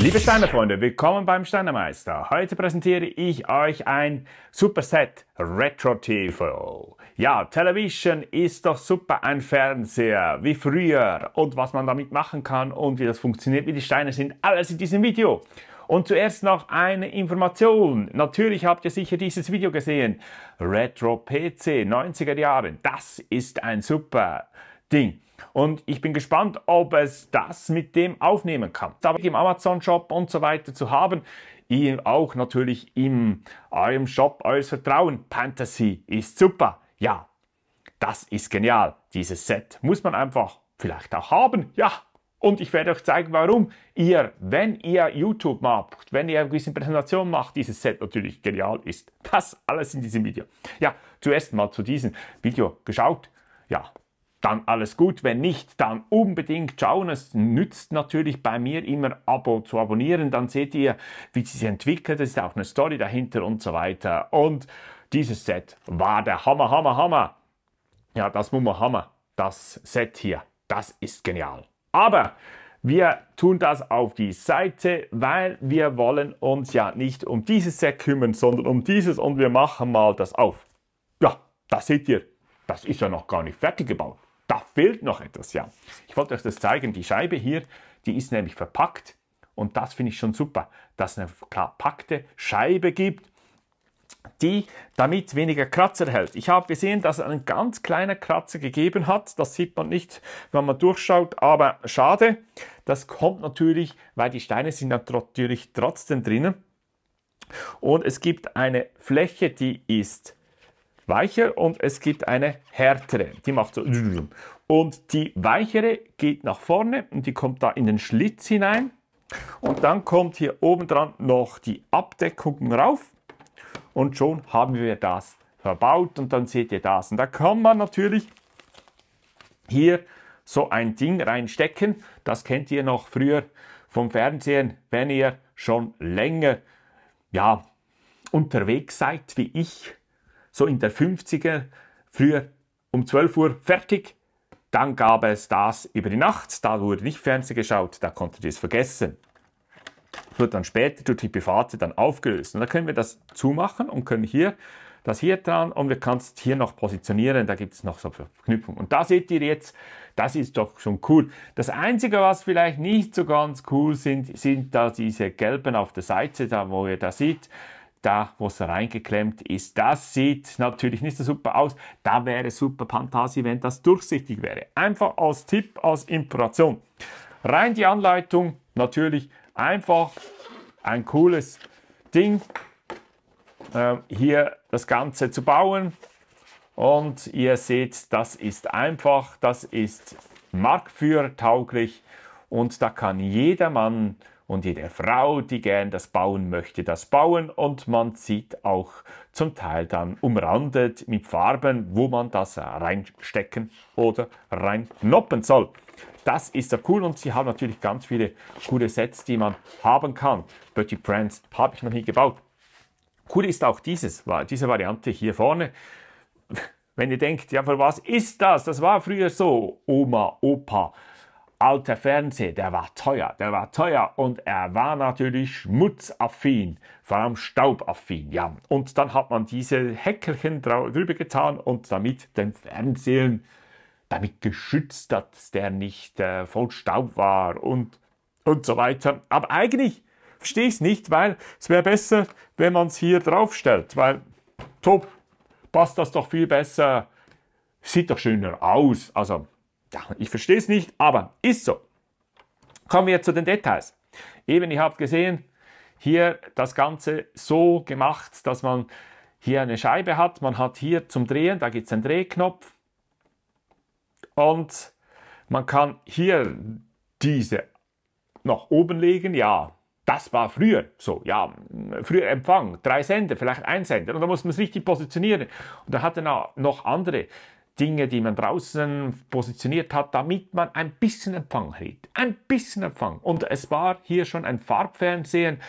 Liebe Steinerfreunde, willkommen beim Steinermeister. Heute präsentiere ich euch ein Superset Retro TV. Ja, Television ist doch super ein Fernseher, wie früher und was man damit machen kann und wie das funktioniert, wie die Steine sind, alles in diesem Video. Und zuerst noch eine Information. Natürlich habt ihr sicher dieses Video gesehen. Retro PC 90er Jahre, das ist ein super Ding. Und ich bin gespannt, ob es das mit dem aufnehmen kann. Da im Amazon-Shop und so weiter zu haben, auch natürlich im eurem Shop eures Vertrauen. Fantasy ist super. Ja, das ist genial. Dieses Set muss man einfach vielleicht auch haben. Ja, und ich werde euch zeigen, warum ihr, wenn ihr YouTube macht, wenn ihr eine gewisse Präsentation macht, dieses Set natürlich genial ist. Das alles in diesem Video. Ja, zuerst mal zu diesem Video geschaut. Ja, dann alles gut. Wenn nicht, dann unbedingt schauen. Es nützt natürlich bei mir immer, Abo zu abonnieren. Dann seht ihr, wie sie sich entwickelt. Es ist auch eine Story dahinter und so weiter. Und dieses Set war der Hammer, Hammer, Hammer. Ja, das Mummer Hammer. Das Set hier. Das ist genial. Aber wir tun das auf die Seite, weil wir wollen uns ja nicht um dieses Set kümmern, sondern um dieses und wir machen mal das auf. Ja, das seht ihr. Das ist ja noch gar nicht fertig gebaut. Da fehlt noch etwas, ja. Ich wollte euch das zeigen. Die Scheibe hier, die ist nämlich verpackt. Und das finde ich schon super, dass es eine verpackte Scheibe gibt, die damit weniger Kratzer hält. Ich habe gesehen, dass es einen ganz kleinen Kratzer gegeben hat. Das sieht man nicht, wenn man durchschaut, aber schade. Das kommt natürlich, weil die Steine sind natürlich trotzdem drinnen. Und es gibt eine Fläche, die ist weicher und es gibt eine härtere. Die macht so. Und die weichere geht nach vorne und die kommt da in den Schlitz hinein. Und dann kommt hier oben dran noch die Abdeckung rauf. Und schon haben wir das verbaut und dann seht ihr das. Und da kann man natürlich hier so ein Ding reinstecken. Das kennt ihr noch früher vom Fernsehen, wenn ihr schon länger ja, unterwegs seid wie ich so in der 50er, früher um 12 Uhr fertig. Dann gab es das über die Nacht, da wurde nicht Fernsehen geschaut, da konntet ihr es vergessen. Wird dann später durch die Private dann aufgelöst. Und da können wir das zumachen und können hier das hier dran und wir können es hier noch positionieren, da gibt es noch so Verknüpfungen. Und da seht ihr jetzt, das ist doch schon cool. Das Einzige, was vielleicht nicht so ganz cool sind, sind da diese gelben auf der Seite, da wo ihr da seht, da, wo es reingeklemmt ist. Das sieht natürlich nicht so super aus. Da wäre super Pantasi, wenn das durchsichtig wäre. Einfach als Tipp, als Inspiration. Rein die Anleitung, natürlich einfach ein cooles Ding, äh, hier das Ganze zu bauen. Und ihr seht, das ist einfach, das ist marktführertauglich und da kann jedermann und jede Frau, die gern das bauen möchte, das bauen und man sieht auch zum Teil dann umrandet mit Farben, wo man das reinstecken oder reinnoppen soll. Das ist sehr cool und sie haben natürlich ganz viele coole Sets, die man haben kann. Bertie Brands habe ich noch nie gebaut. Cool ist auch dieses, diese Variante hier vorne. Wenn ihr denkt, ja, für was ist das? Das war früher so. Oma, Opa, alter Fernseher, der war teuer, der war teuer und er war natürlich schmutzaffin, vor allem staubaffin, ja. Und dann hat man diese Häckelchen drüber getan und damit den Fernsehen damit geschützt, dass der nicht äh, voll Staub war und, und so weiter. Aber eigentlich verstehe ich es nicht, weil es wäre besser, wenn man es hier drauf stellt, weil top, passt das doch viel besser, sieht doch schöner aus. Also ich verstehe es nicht, aber ist so. Kommen wir zu den Details. Eben, ihr habt gesehen, hier das Ganze so gemacht, dass man hier eine Scheibe hat. Man hat hier zum Drehen, da gibt es einen Drehknopf. Und man kann hier diese nach oben legen. Ja, das war früher so. Ja, früher Empfang, drei Sender, vielleicht ein Sender. Und da muss man es richtig positionieren. Und da hat er noch andere Dinge, die man draußen positioniert hat, damit man ein bisschen Empfang hat. Ein bisschen Empfang. Und es war hier schon ein Farbfernsehen.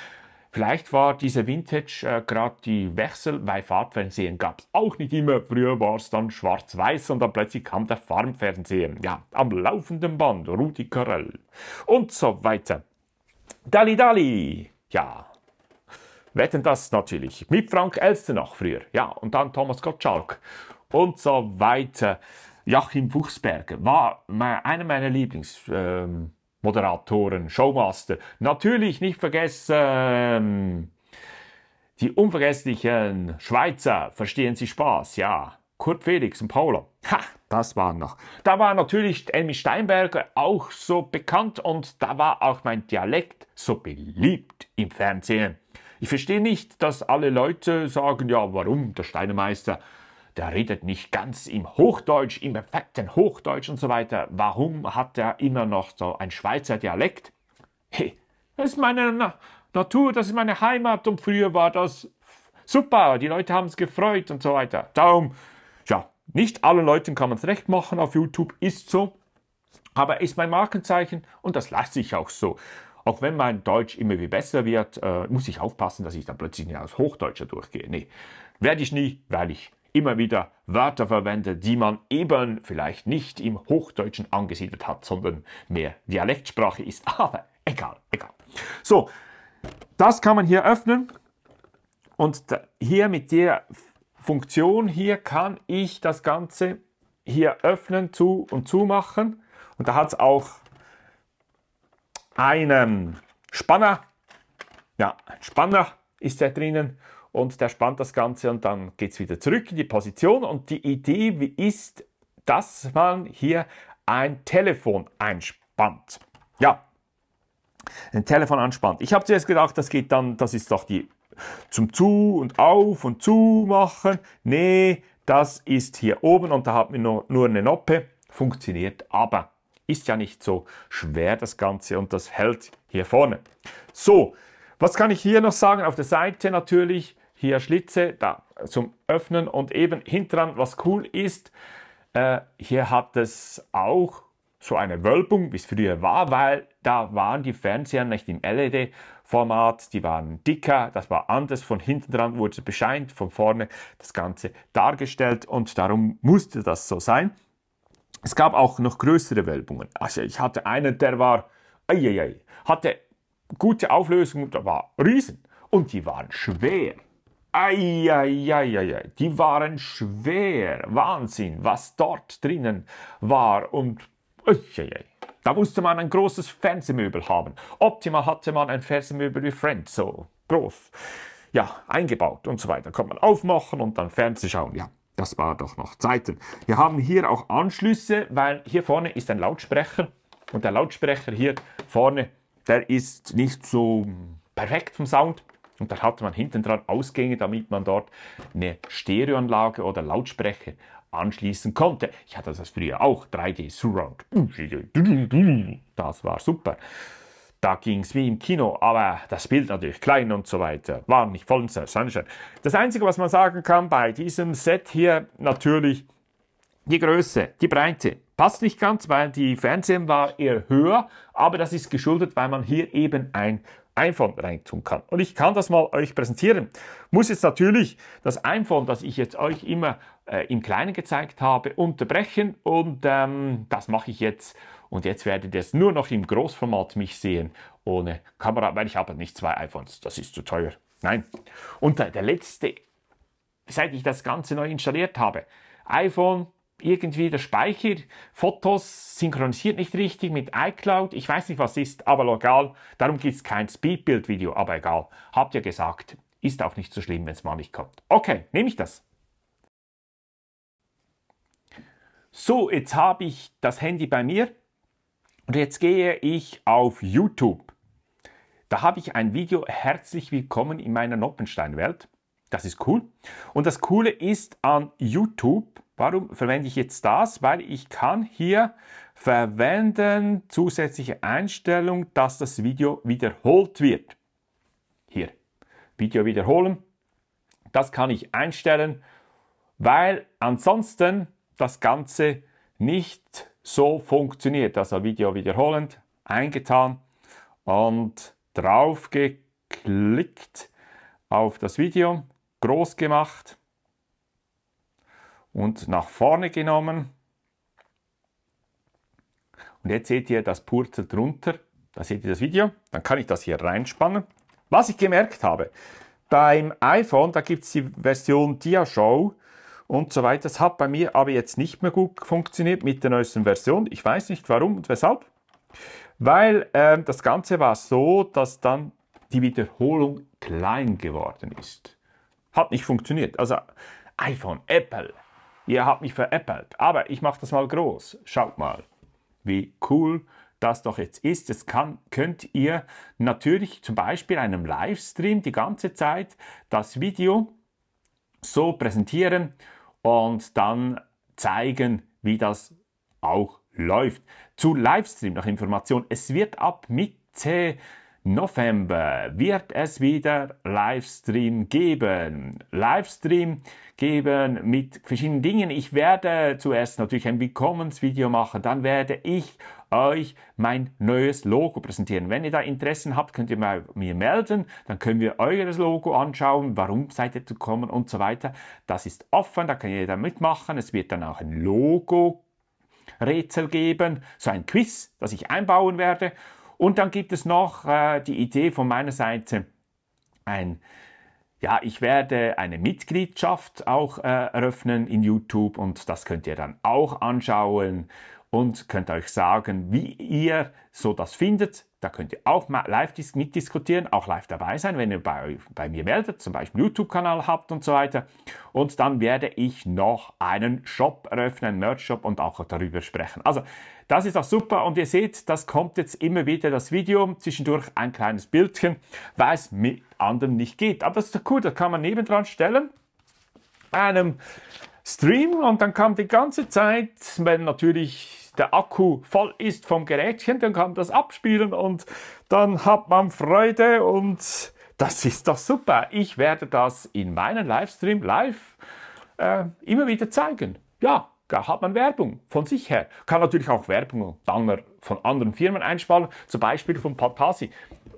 Vielleicht war diese Vintage äh, gerade die Wechsel, weil Farbfernsehen gab es auch nicht immer. Früher war es dann schwarz-weiß und dann plötzlich kam der Farmfernsehen. Ja, am laufenden Band, Rudi Carell und so weiter. Dali Dali, ja. Wetten das natürlich. Mit Frank Elster noch früher. Ja, und dann Thomas Gottschalk und so weiter. Joachim Fuchsberger war einer meiner Lieblingsmoderatoren, ähm, Showmaster. Natürlich nicht vergessen die unvergesslichen Schweizer, verstehen Sie Spaß, ja. Kurt Felix und Paula. Ha, das waren noch. Da war natürlich Emmy Steinberger auch so bekannt und da war auch mein Dialekt so beliebt im Fernsehen. Ich verstehe nicht, dass alle Leute sagen, ja, warum der Steinemeister der redet nicht ganz im Hochdeutsch, im perfekten Hochdeutsch und so weiter. Warum hat er immer noch so ein Schweizer Dialekt? Hey, das ist meine Na Natur, das ist meine Heimat und früher war das super, die Leute haben es gefreut und so weiter. Darum, ja, nicht allen Leuten kann man es recht machen auf YouTube, ist so, aber ist mein Markenzeichen und das lasse ich auch so. Auch wenn mein Deutsch immer wie besser wird, äh, muss ich aufpassen, dass ich dann plötzlich nicht als Hochdeutscher durchgehe. Nee, werde ich nie, weil ich immer wieder Wörter verwendet, die man eben vielleicht nicht im Hochdeutschen angesiedelt hat, sondern mehr Dialektsprache ist. Aber egal, egal. So, das kann man hier öffnen. Und hier mit der Funktion hier kann ich das Ganze hier öffnen zu und zu machen. Und da hat es auch einen Spanner. Ja, ein Spanner ist da drinnen und der spannt das Ganze und dann geht es wieder zurück in die Position. Und die Idee ist, dass man hier ein Telefon einspannt. Ja, ein Telefon anspannt. Ich habe zuerst gedacht, das geht dann, das ist doch die zum Zu und Auf und Zu machen. Nee, das ist hier oben und da hat man nur, nur eine Noppe. Funktioniert aber. Ist ja nicht so schwer das Ganze und das hält hier vorne. So, was kann ich hier noch sagen? Auf der Seite natürlich hier Schlitze da zum Öffnen und eben hintran, was cool ist, äh, hier hat es auch so eine Wölbung, wie es früher war, weil da waren die Fernseher nicht im LED-Format, die waren dicker, das war anders, von hinten dran wurde bescheint, von vorne das Ganze dargestellt und darum musste das so sein. Es gab auch noch größere Wölbungen. Also ich hatte einen, der war, ei, ei, ei, hatte gute Auflösung, der war riesen und die waren schwer. Eieieiei, die waren schwer. Wahnsinn, was dort drinnen war. Und eieiei. da musste man ein großes Fernsehmöbel haben. Optimal hatte man ein Fernsehmöbel wie Friends, so groß. Ja, eingebaut und so weiter. Kann man aufmachen und dann Fernsehen schauen. Ja, das war doch noch Zeiten. Wir haben hier auch Anschlüsse, weil hier vorne ist ein Lautsprecher. Und der Lautsprecher hier vorne, der ist nicht so perfekt vom Sound. Und da hatte man hinten dran Ausgänge, damit man dort eine Stereoanlage oder Lautsprecher anschließen konnte. Ich hatte das früher auch, 3D Surround. Das war super. Da ging es wie im Kino, aber das Bild natürlich klein und so weiter. War nicht voll Sunshine. Das Einzige, was man sagen kann bei diesem Set hier, natürlich die Größe, die Breite. Passt nicht ganz, weil die Fernsehen war eher höher, aber das ist geschuldet, weil man hier eben ein iPhone reintun kann. Und ich kann das mal euch präsentieren. Muss jetzt natürlich das iPhone, das ich jetzt euch immer äh, im Kleinen gezeigt habe, unterbrechen und ähm, das mache ich jetzt. Und jetzt werdet ihr es nur noch im Großformat mich sehen, ohne Kamera, weil ich habe nicht zwei iPhones, das ist zu teuer. Nein. Und der, der letzte, seit ich das Ganze neu installiert habe, iPhone irgendwie der Speicher, Fotos synchronisiert nicht richtig mit iCloud. Ich weiß nicht, was ist, aber egal. Darum gibt es kein Speedbuild-Video, aber egal. Habt ihr gesagt. Ist auch nicht so schlimm, wenn es mal nicht kommt. Okay, nehme ich das. So, jetzt habe ich das Handy bei mir und jetzt gehe ich auf YouTube. Da habe ich ein Video Herzlich willkommen in meiner Noppenstein-Welt. Das ist cool. Und das Coole ist an YouTube, Warum verwende ich jetzt das? Weil ich kann hier verwenden zusätzliche Einstellung, dass das Video wiederholt wird. Hier, Video wiederholen. Das kann ich einstellen, weil ansonsten das Ganze nicht so funktioniert. Also Video wiederholend, eingetan und draufgeklickt auf das Video, groß gemacht und nach vorne genommen. Und jetzt seht ihr das Purzel drunter. Da seht ihr das Video. Dann kann ich das hier reinspannen. Was ich gemerkt habe, beim iPhone, da gibt es die Version Diashow und so weiter. Das hat bei mir aber jetzt nicht mehr gut funktioniert mit der neuesten Version. Ich weiß nicht warum und weshalb. Weil äh, das Ganze war so, dass dann die Wiederholung klein geworden ist. Hat nicht funktioniert. Also iPhone, Apple, Ihr habt mich veräppelt. Aber ich mache das mal groß. Schaut mal, wie cool das doch jetzt ist. Das kann, könnt ihr natürlich zum Beispiel einem Livestream die ganze Zeit das Video so präsentieren und dann zeigen, wie das auch läuft. Zu Livestream nach Information. Es wird ab Mitte November wird es wieder Livestream geben. Livestream geben mit verschiedenen Dingen. Ich werde zuerst natürlich ein Willkommensvideo machen, dann werde ich euch mein neues Logo präsentieren. Wenn ihr da Interessen habt, könnt ihr mal mir melden, dann können wir euer Logo anschauen, warum seid ihr zu kommen und so weiter. Das ist offen, da könnt ihr da mitmachen. Es wird dann auch ein Logo Rätsel geben, so ein Quiz, das ich einbauen werde und dann gibt es noch äh, die Idee von meiner Seite, ein, ja, ich werde eine Mitgliedschaft auch äh, eröffnen in YouTube und das könnt ihr dann auch anschauen und könnt euch sagen, wie ihr so das findet, da könnt ihr auch live mitdiskutieren, auch live dabei sein, wenn ihr bei, bei mir meldet, zum Beispiel YouTube-Kanal habt und so weiter. Und dann werde ich noch einen Shop eröffnen, einen Merch-Shop und auch darüber sprechen. Also, das ist auch super und ihr seht, das kommt jetzt immer wieder das Video, zwischendurch ein kleines Bildchen, weil es mit anderen nicht geht. Aber das ist doch cool, das kann man nebendran stellen, einem Stream und dann kam die ganze Zeit, wenn natürlich der Akku voll ist vom Gerätchen, dann kann man das abspielen und dann hat man Freude und das ist doch super. Ich werde das in meinem Livestream live äh, immer wieder zeigen. Ja, da hat man Werbung von sich her. Kann natürlich auch Werbung Banner von anderen Firmen einsparen, zum Beispiel von Pantasi.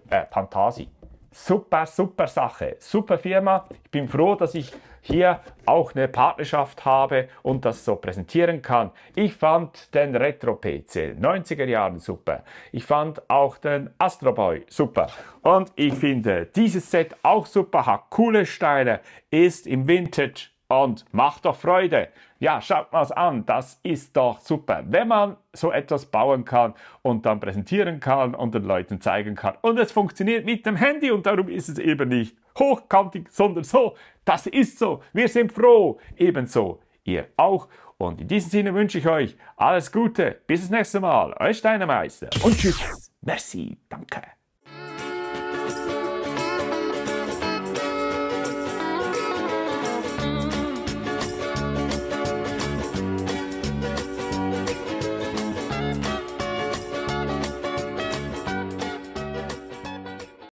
Äh, Pantasi. Super, super Sache, super Firma. Ich bin froh, dass ich hier auch eine Partnerschaft habe und das so präsentieren kann. Ich fand den Retro PC 90er Jahren super. Ich fand auch den Astro Boy super. Und ich finde dieses Set auch super, hat coole Steine, ist im Vintage und macht doch Freude. Ja, schaut mal an, das ist doch super. Wenn man so etwas bauen kann und dann präsentieren kann und den Leuten zeigen kann und es funktioniert mit dem Handy und darum ist es eben nicht hochkantig, sondern so das ist so. Wir sind froh. Ebenso ihr auch. Und in diesem Sinne wünsche ich euch alles Gute. Bis das nächste Mal. Euer Steinermeister. Und tschüss. Merci. Danke.